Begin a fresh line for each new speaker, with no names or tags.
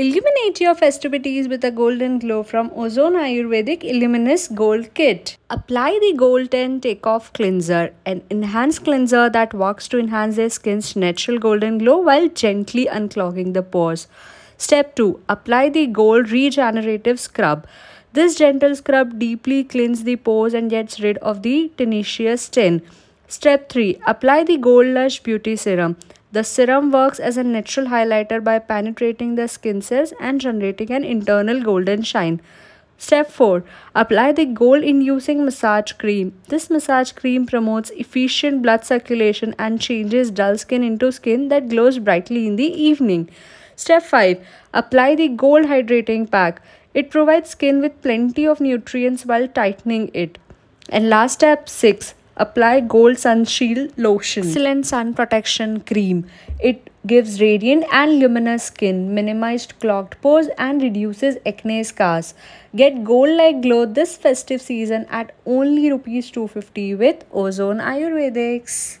Illuminate your festivities with a golden glow from Ozone Ayurvedic Illuminous Gold Kit. Apply the Golden Takeoff Cleanser, an enhanced cleanser that works to enhance the skin's natural golden glow while gently unclogging the pores. Step 2. Apply the Gold Regenerative Scrub. This gentle scrub deeply cleans the pores and gets rid of the tenacious skin. Step 3. Apply the Gold Lush Beauty Serum. The serum works as a natural highlighter by penetrating the skin cells and generating an internal golden shine. Step 4. Apply the gold inducing massage cream. This massage cream promotes efficient blood circulation and changes dull skin into skin that glows brightly in the evening. Step 5. Apply the gold hydrating pack. It provides skin with plenty of nutrients while tightening it. And last step 6. Apply Gold Sunshield Lotion. Excellent Sun Protection Cream. It gives radiant and luminous skin, minimized clogged pores and reduces acne scars. Get gold-like glow this festive season at only Rs 250 with Ozone Ayurvedics.